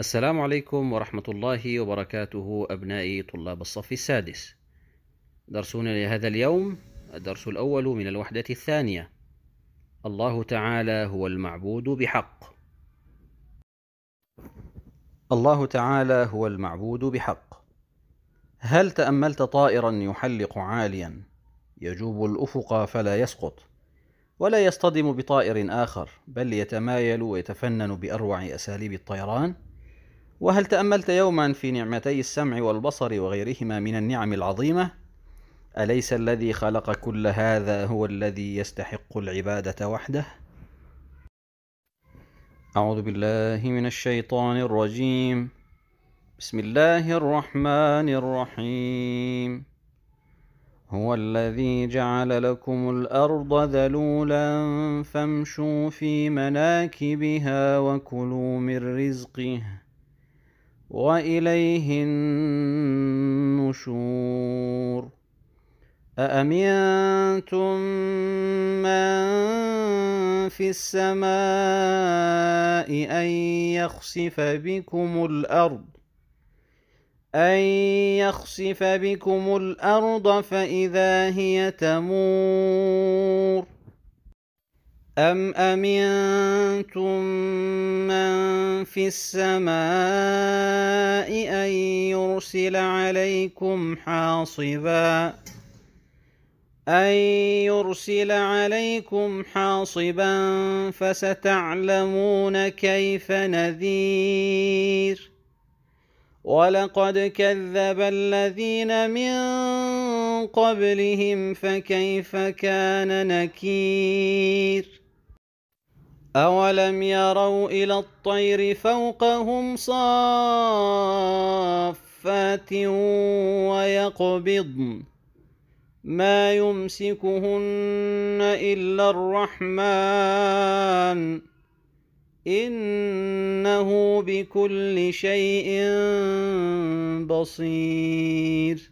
السلام عليكم ورحمة الله وبركاته أبنائي طلاب الصف السادس درسنا لهذا اليوم الدرس الأول من الوحدة الثانية الله تعالى هو المعبود بحق الله تعالى هو المعبود بحق هل تأملت طائرا يحلق عاليا يجوب الأفق فلا يسقط ولا يصطدم بطائر آخر بل يتمايل ويتفنن بأروع أساليب الطيران؟ وهل تأملت يوما في نعمتي السمع والبصر وغيرهما من النعم العظيمة؟ أليس الذي خلق كل هذا هو الذي يستحق العبادة وحده؟ أعوذ بالله من الشيطان الرجيم بسم الله الرحمن الرحيم هو الذي جعل لكم الأرض ذلولا فامشوا في مناكبها وكلوا من رزقه واليه النشور أأمنتم من في السماء أن يخسف بكم الأرض أن يخسف بكم الأرض فإذا هي تمور أَمْ أَمِنْتُمْ مَنْ فِي السَّمَاءِ أَنْ يُرْسِلَ عَلَيْكُمْ حَاصِبًا أن يرسل عليكم حاصبا فستعلمون كيف نذير ولقد كذب الذين من قبلهم فكيف كان نكير أولم يروا إلى الطير فوقهم صافات ويقبضن ما يمسكهن إلا الرحمن إنه بكل شيء بصير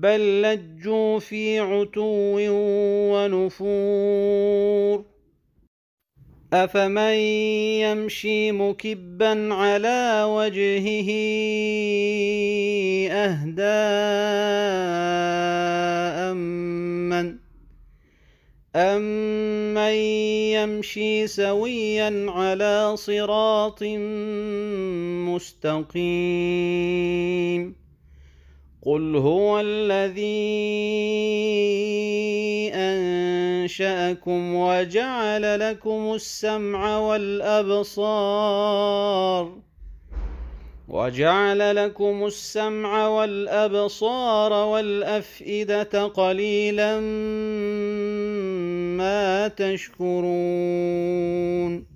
بل لجوا في عتو ونفور أفمن يمشي مكبا على وجهه أهدى أمن أمن يمشي سويا على صراط مستقيم قل هو الذي انشاكم وجعل لكم السمع والابصار وجعل لكم السمع والابصار والافئده قليلا ما تشكرون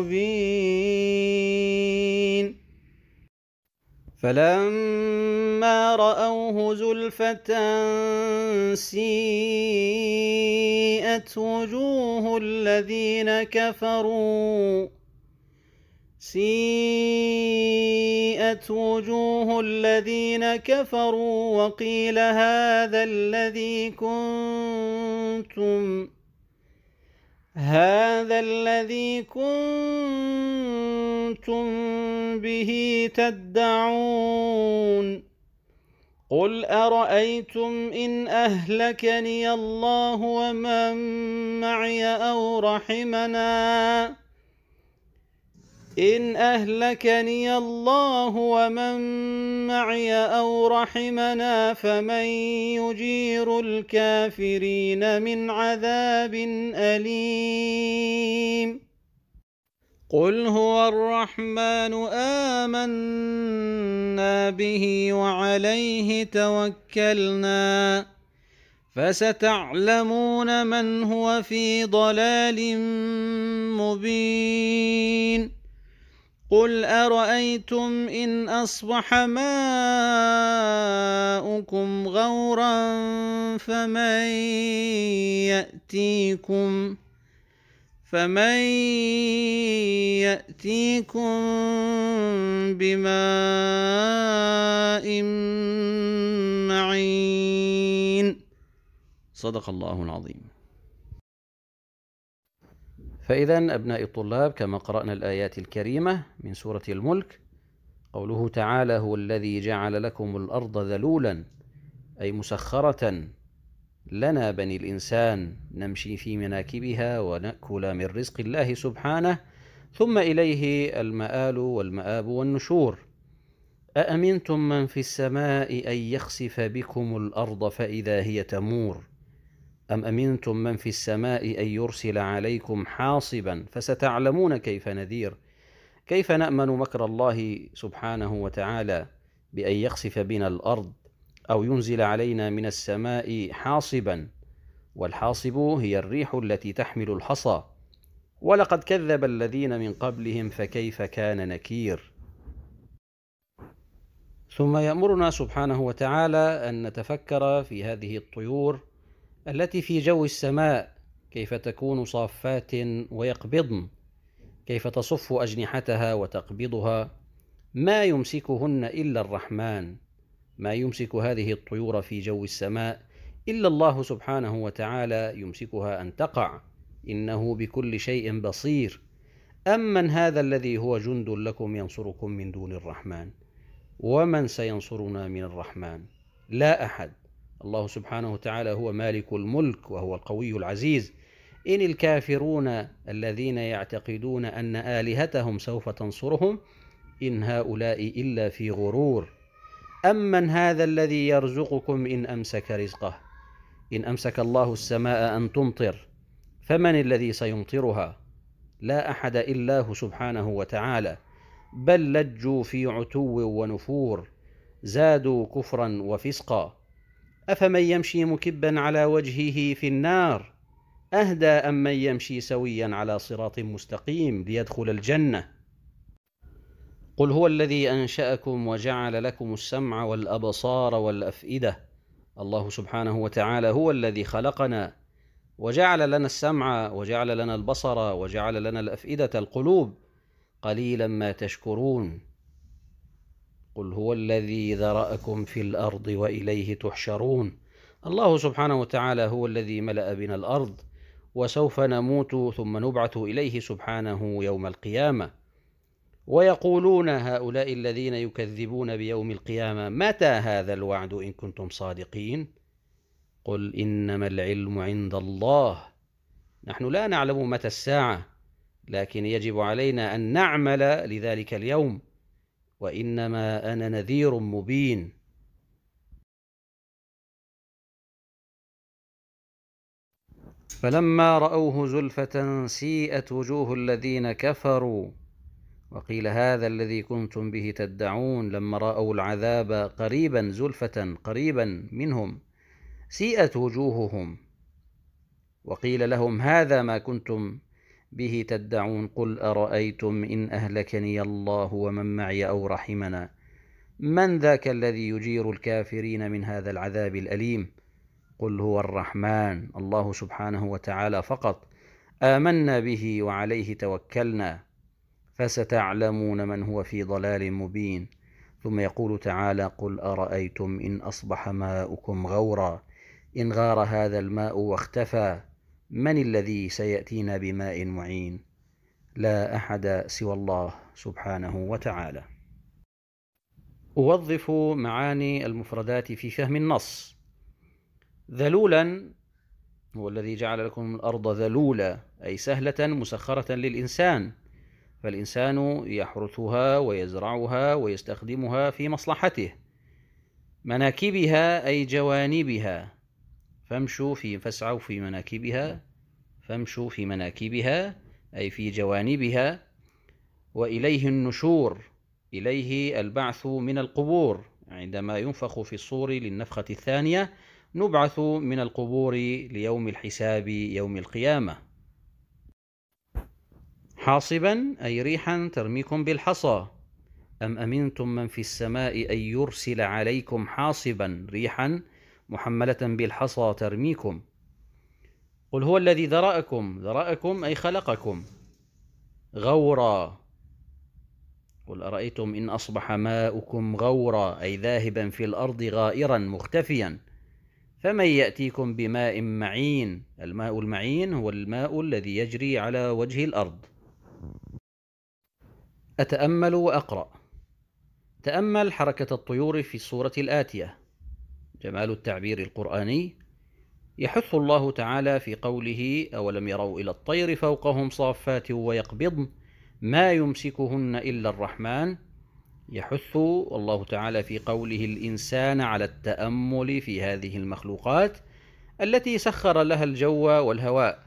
مبين فلما رأوه زلفة سيئت وجوه الذين كفروا سيئت وجوه الذين كفروا وقيل هذا الذي كنتم هذا الذي كنتم به تدعون قل أرأيتم إن أهلكني الله ومن معي أو رحمنا إن أهلكني الله ومن معي أو رحمنا فمن يجير الكافرين من عذاب أليم قل هو الرحمن آمنا به وعليه توكلنا فستعلمون من هو في ضلال مبين قل أرأيتم إن أصبح ماؤكم غورا فمن يأتيكم فمن يأتيكم بماء معين صدق الله العظيم فإذا أبنائي الطلاب كما قرأنا الآيات الكريمة من سورة الملك قوله تعالى هو الذي جعل لكم الأرض ذلولا أي مسخرة لنا بني الإنسان نمشي في مناكبها ونأكل من رزق الله سبحانه ثم إليه المآل والمآب والنشور أأمنتم من في السماء أن يخسف بكم الأرض فإذا هي تمور أم أمنتم من في السماء أن يرسل عليكم حاصبا فستعلمون كيف نذير كيف نأمن مكر الله سبحانه وتعالى بأن يخسف بنا الأرض أو ينزل علينا من السماء حاصبا والحاصب هي الريح التي تحمل الحصى ولقد كذب الذين من قبلهم فكيف كان نكير ثم يأمرنا سبحانه وتعالى أن نتفكر في هذه الطيور التي في جو السماء كيف تكون صافات ويقبضن كيف تصف اجنحتها وتقبضها ما يمسكهن الا الرحمن ما يمسك هذه الطيور في جو السماء الا الله سبحانه وتعالى يمسكها ان تقع انه بكل شيء بصير امن هذا الذي هو جند لكم ينصركم من دون الرحمن ومن سينصرنا من الرحمن لا احد الله سبحانه وتعالى هو مالك الملك وهو القوي العزيز إن الكافرون الذين يعتقدون أن آلهتهم سوف تنصرهم إن هؤلاء إلا في غرور أمن هذا الذي يرزقكم إن أمسك رزقه إن أمسك الله السماء أن تمطر فمن الذي سيمطرها لا أحد إلا هو سبحانه وتعالى بل لجوا في عتو ونفور زادوا كفرا وفسقا أفمن يمشي مكبا على وجهه في النار أهدى أم من يمشي سويا على صراط مستقيم ليدخل الجنة قل هو الذي أنشأكم وجعل لكم السمع والأبصار والأفئدة الله سبحانه وتعالى هو الذي خلقنا وجعل لنا السمع وجعل لنا البصر وجعل لنا الأفئدة القلوب قليلا ما تشكرون قل هو الذي ذرأكم في الأرض وإليه تحشرون الله سبحانه وتعالى هو الذي ملأ بنا الأرض وسوف نموت ثم نبعث إليه سبحانه يوم القيامة ويقولون هؤلاء الذين يكذبون بيوم القيامة متى هذا الوعد إن كنتم صادقين قل إنما العلم عند الله نحن لا نعلم متى الساعة لكن يجب علينا أن نعمل لذلك اليوم وانما انا نذير مبين فلما راوه زلفه سيئت وجوه الذين كفروا وقيل هذا الذي كنتم به تدعون لما راوا العذاب قريبا زلفه قريبا منهم سيئت وجوههم وقيل لهم هذا ما كنتم به تدعون قل أرأيتم إن أهلكني الله ومن معي أو رحمنا من ذاك الذي يجير الكافرين من هذا العذاب الأليم قل هو الرحمن الله سبحانه وتعالى فقط آمنا به وعليه توكلنا فستعلمون من هو في ضلال مبين ثم يقول تعالى قل أرأيتم إن أصبح ماؤكم غورا إن غار هذا الماء واختفى من الذي سيأتينا بماء معين لا أحد سوى الله سبحانه وتعالى أوظف معاني المفردات في فهم النص ذلولا هو الذي جعل لكم الأرض ذلولا أي سهلة مسخرة للإنسان فالإنسان يحرثها ويزرعها ويستخدمها في مصلحته مناكبها أي جوانبها فامشوا في فاسعوا في مناكبها فامشوا في مناكبها أي في جوانبها وإليه النشور إليه البعث من القبور عندما ينفخ في الصور للنفخة الثانية نبعث من القبور ليوم الحساب يوم القيامة حاصبا أي ريحا ترميكم بالحصى أم أمنتم من في السماء أن يرسل عليكم حاصبا ريحا محملة بالحصى ترميكم قل هو الذي ذرأكم ذرأكم أي خلقكم غورا قل أرأيتم إن أصبح ماؤكم غورا أي ذاهبا في الأرض غائرا مختفيا فمن يأتيكم بماء معين الماء المعين هو الماء الذي يجري على وجه الأرض أتأمل وأقرأ تأمل حركة الطيور في الصورة الآتية جمال التعبير القرآني يحث الله تعالى في قوله أولم يروا إلى الطير فوقهم صافات ويقبضن ما يمسكهن إلا الرحمن يحث الله تعالى في قوله الإنسان على التأمل في هذه المخلوقات التي سخر لها الجو والهواء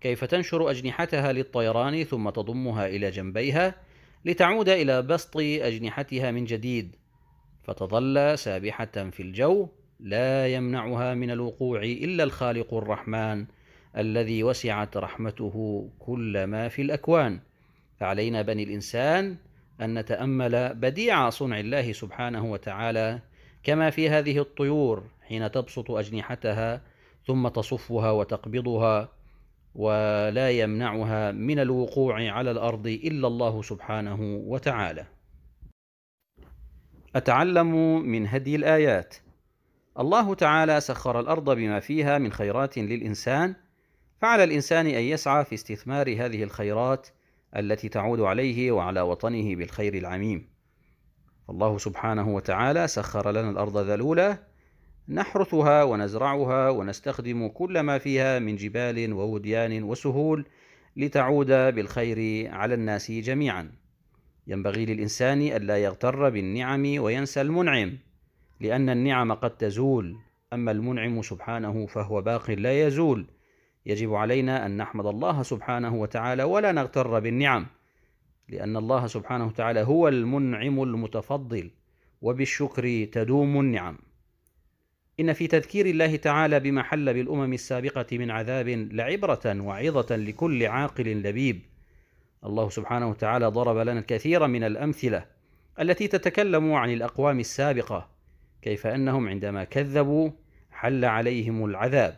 كيف تنشر أجنحتها للطيران ثم تضمها إلى جنبيها لتعود إلى بسط أجنحتها من جديد فتظل سابحة في الجو لا يمنعها من الوقوع إلا الخالق الرحمن الذي وسعت رحمته كل ما في الأكوان فعلينا بني الإنسان أن نتأمل بديع صنع الله سبحانه وتعالى كما في هذه الطيور حين تبسط أجنحتها ثم تصفها وتقبضها ولا يمنعها من الوقوع على الأرض إلا الله سبحانه وتعالى. أتعلم من هدي الآيات الله تعالى سخر الارض بما فيها من خيرات للانسان فعلى الانسان ان يسعى في استثمار هذه الخيرات التي تعود عليه وعلى وطنه بالخير العميم الله سبحانه وتعالى سخر لنا الارض ذلوله نحرثها ونزرعها ونستخدم كل ما فيها من جبال ووديان وسهول لتعود بالخير على الناس جميعا ينبغي للانسان الا يغتر بالنعم وينسى المنعم لأن النعم قد تزول أما المنعم سبحانه فهو باق لا يزول يجب علينا أن نحمد الله سبحانه وتعالى ولا نغتر بالنعم لأن الله سبحانه وتعالى هو المنعم المتفضل وبالشكر تدوم النعم إن في تذكير الله تعالى بما حل بالأمم السابقة من عذاب لعبرة وعظة لكل عاقل لبيب الله سبحانه وتعالى ضرب لنا الكثير من الأمثلة التي تتكلم عن الأقوام السابقة كيف أنهم عندما كذبوا حل عليهم العذاب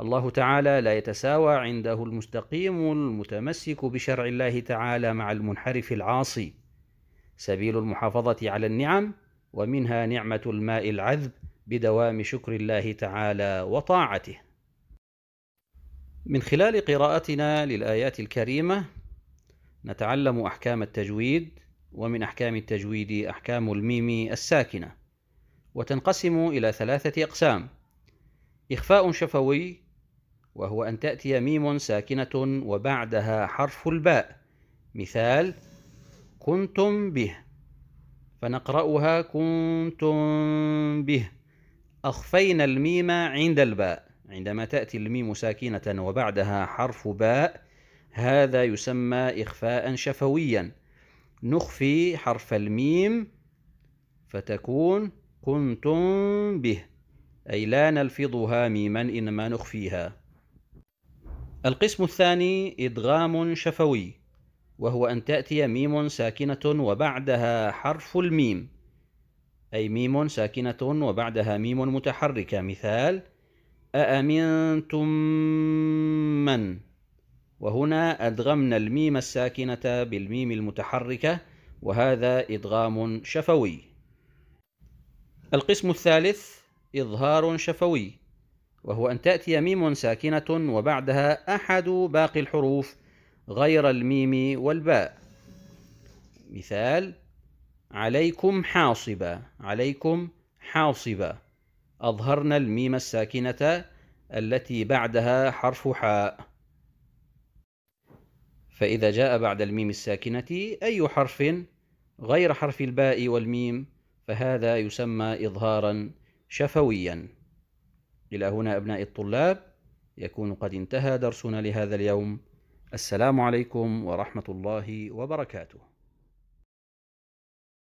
الله تعالى لا يتساوى عنده المستقيم المتمسك بشرع الله تعالى مع المنحرف العاصي سبيل المحافظة على النعم ومنها نعمة الماء العذب بدوام شكر الله تعالى وطاعته. من خلال قراءتنا للآيات الكريمة نتعلم أحكام التجويد ومن أحكام التجويد أحكام الميم الساكنة. وتنقسم إلى ثلاثة أقسام إخفاء شفوي وهو أن تأتي ميم ساكنة وبعدها حرف الباء مثال كنتم به فنقرأها كنتم به أخفينا الميم عند الباء عندما تأتي الميم ساكنة وبعدها حرف باء هذا يسمى إخفاء شفويا نخفي حرف الميم فتكون كنتم به أي لا نلفظها ميما إنما نخفيها القسم الثاني إدغام شفوي وهو أن تأتي ميم ساكنة وبعدها حرف الميم أي ميم ساكنة وبعدها ميم متحركة مثال أأمنتم من وهنا أدغمنا الميم الساكنة بالميم المتحركة وهذا إدغام شفوي القسم الثالث إظهار شفوي وهو أن تأتي ميم ساكنة وبعدها أحد باقي الحروف غير الميم والباء مثال عليكم حاصبة عليكم حاصبة أظهرنا الميم الساكنة التي بعدها حرف حاء فإذا جاء بعد الميم الساكنة أي حرف غير حرف الباء والميم فهذا يسمى إظهارا شفويا إلى هنا أبناء الطلاب يكون قد انتهى درسنا لهذا اليوم السلام عليكم ورحمة الله وبركاته